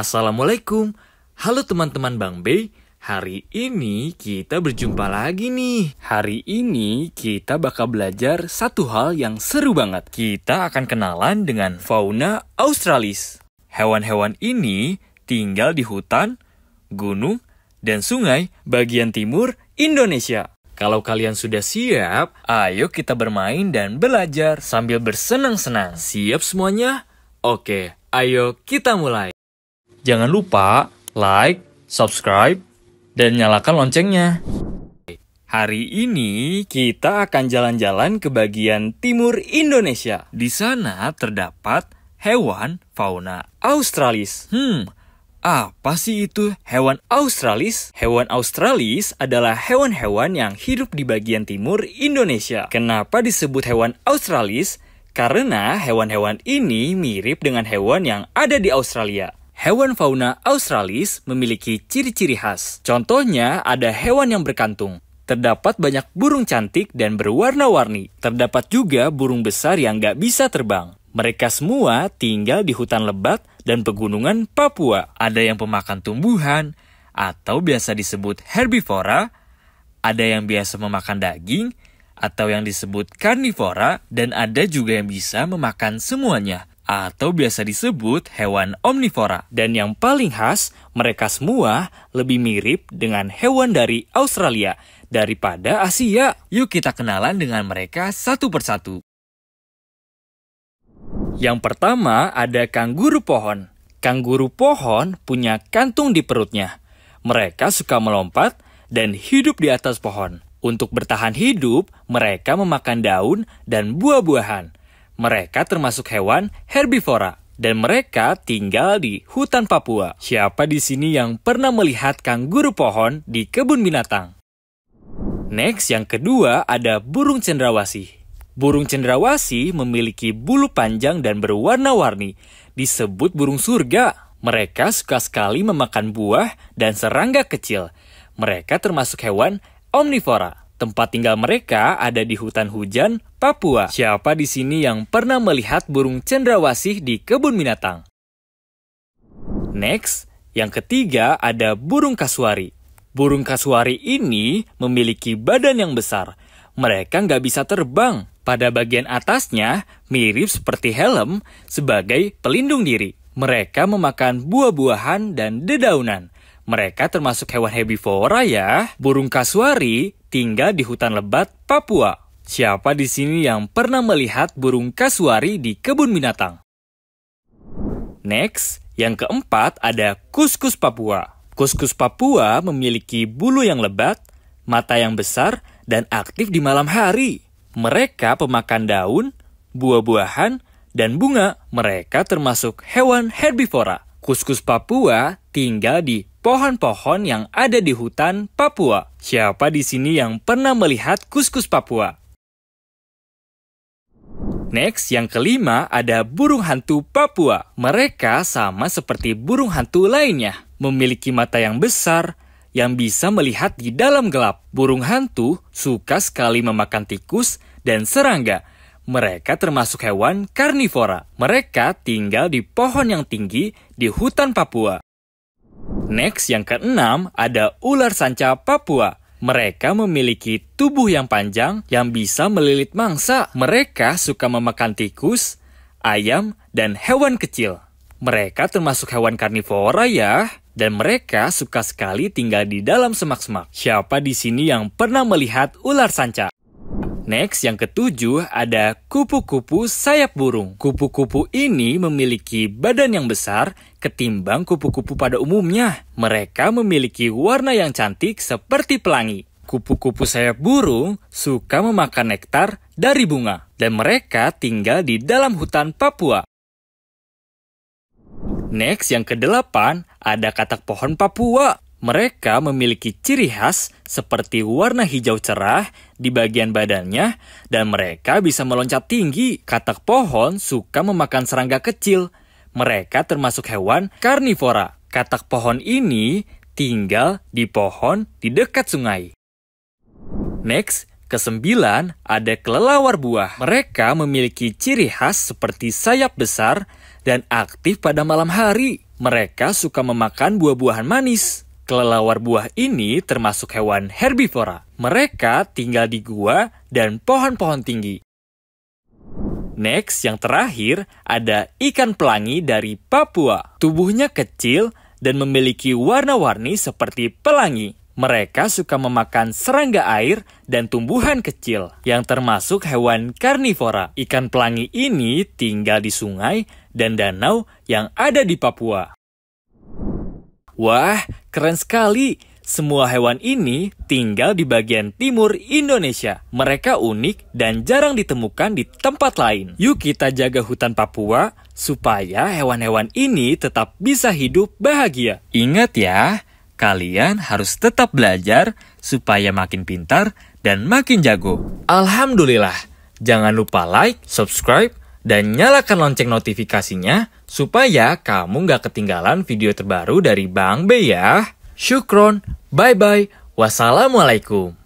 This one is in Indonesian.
Assalamualaikum, halo teman-teman Bang B. Hari ini kita berjumpa lagi nih. Hari ini kita bakal belajar satu hal yang seru banget. Kita akan kenalan dengan fauna Australis. Hewan-hewan ini tinggal di hutan, gunung, dan sungai bagian timur Indonesia. Kalau kalian sudah siap, ayo kita bermain dan belajar sambil bersenang-senang. Siap semuanya? Oke, ayo kita mulai. Jangan lupa like, subscribe, dan nyalakan loncengnya. Hari ini kita akan jalan-jalan ke bagian timur Indonesia. Di sana terdapat hewan fauna Australis. Hmm, apa sih itu hewan Australis? Hewan Australis adalah hewan-hewan yang hidup di bagian timur Indonesia. Kenapa disebut hewan Australis? Karena hewan-hewan ini mirip dengan hewan yang ada di Australia hewan fauna Australis memiliki ciri-ciri khas. Contohnya ada hewan yang berkantung. Terdapat banyak burung cantik dan berwarna-warni. Terdapat juga burung besar yang gak bisa terbang. Mereka semua tinggal di hutan lebat dan pegunungan Papua. Ada yang pemakan tumbuhan, atau biasa disebut herbivora, ada yang biasa memakan daging, atau yang disebut karnivora, dan ada juga yang bisa memakan semuanya atau biasa disebut hewan omnivora. Dan yang paling khas, mereka semua lebih mirip dengan hewan dari Australia daripada Asia. Yuk kita kenalan dengan mereka satu persatu. Yang pertama ada kanguru pohon. Kanguru pohon punya kantung di perutnya. Mereka suka melompat dan hidup di atas pohon. Untuk bertahan hidup, mereka memakan daun dan buah-buahan. Mereka termasuk hewan herbivora dan mereka tinggal di hutan Papua. Siapa di sini yang pernah melihat kanguru pohon di kebun binatang? Next, yang kedua ada burung cendrawasih. Burung cendrawasih memiliki bulu panjang dan berwarna-warni, disebut burung surga. Mereka suka sekali memakan buah dan serangga kecil. Mereka termasuk hewan omnivora. Tempat tinggal mereka ada di hutan hujan Papua. Siapa di sini yang pernah melihat burung cendrawasih di kebun binatang? Next, yang ketiga ada burung kasuari. Burung kasuari ini memiliki badan yang besar. Mereka nggak bisa terbang. Pada bagian atasnya mirip seperti helm sebagai pelindung diri. Mereka memakan buah-buahan dan dedaunan. Mereka termasuk hewan herbivora ya. Burung kasuari tinggal di hutan lebat Papua. Siapa di sini yang pernah melihat burung kasuari di kebun binatang? Next, yang keempat ada kuskus Papua. Kuskus Papua memiliki bulu yang lebat, mata yang besar, dan aktif di malam hari. Mereka pemakan daun, buah-buahan, dan bunga. Mereka termasuk hewan herbivora. Kuskus Papua tinggal di pohon-pohon yang ada di hutan Papua. Siapa di sini yang pernah melihat kuskus Papua? Next, yang kelima ada burung hantu Papua. Mereka sama seperti burung hantu lainnya, memiliki mata yang besar yang bisa melihat di dalam gelap. Burung hantu suka sekali memakan tikus dan serangga. Mereka termasuk hewan karnivora. Mereka tinggal di pohon yang tinggi di hutan Papua. Next, yang keenam, ada ular sanca Papua. Mereka memiliki tubuh yang panjang yang bisa melilit mangsa. Mereka suka memakan tikus, ayam, dan hewan kecil. Mereka termasuk hewan karnivora ya, dan mereka suka sekali tinggal di dalam semak-semak. Siapa di sini yang pernah melihat ular sanca? Next, yang ketujuh ada kupu-kupu sayap burung. Kupu-kupu ini memiliki badan yang besar ketimbang kupu-kupu pada umumnya. Mereka memiliki warna yang cantik seperti pelangi. Kupu-kupu sayap burung suka memakan nektar dari bunga dan mereka tinggal di dalam hutan Papua. Next, yang kedelapan, ada katak pohon Papua. Mereka memiliki ciri khas seperti warna hijau cerah di bagian badannya dan mereka bisa meloncat tinggi. Katak pohon suka memakan serangga kecil. Mereka termasuk hewan karnivora. Katak pohon ini tinggal di pohon di dekat sungai. Next, kesembilan ada kelelawar buah. Mereka memiliki ciri khas seperti sayap besar dan aktif pada malam hari. Mereka suka memakan buah-buahan manis. Kelelawar buah ini termasuk hewan herbivora. Mereka tinggal di gua dan pohon-pohon tinggi. Next, yang terakhir ada ikan pelangi dari Papua. Tubuhnya kecil dan memiliki warna-warni seperti pelangi. Mereka suka memakan serangga air dan tumbuhan kecil yang termasuk hewan karnivora. Ikan pelangi ini tinggal di sungai dan danau yang ada di Papua. Wah, keren sekali. Semua hewan ini tinggal di bagian timur Indonesia. Mereka unik dan jarang ditemukan di tempat lain. Yuk kita jaga hutan Papua supaya hewan-hewan ini tetap bisa hidup bahagia. Ingat ya, kalian harus tetap belajar supaya makin pintar dan makin jago. Alhamdulillah. Jangan lupa like, subscribe, dan nyalakan lonceng notifikasinya supaya kamu nggak ketinggalan video terbaru dari Bang B ya. Syukron, bye-bye, wassalamualaikum.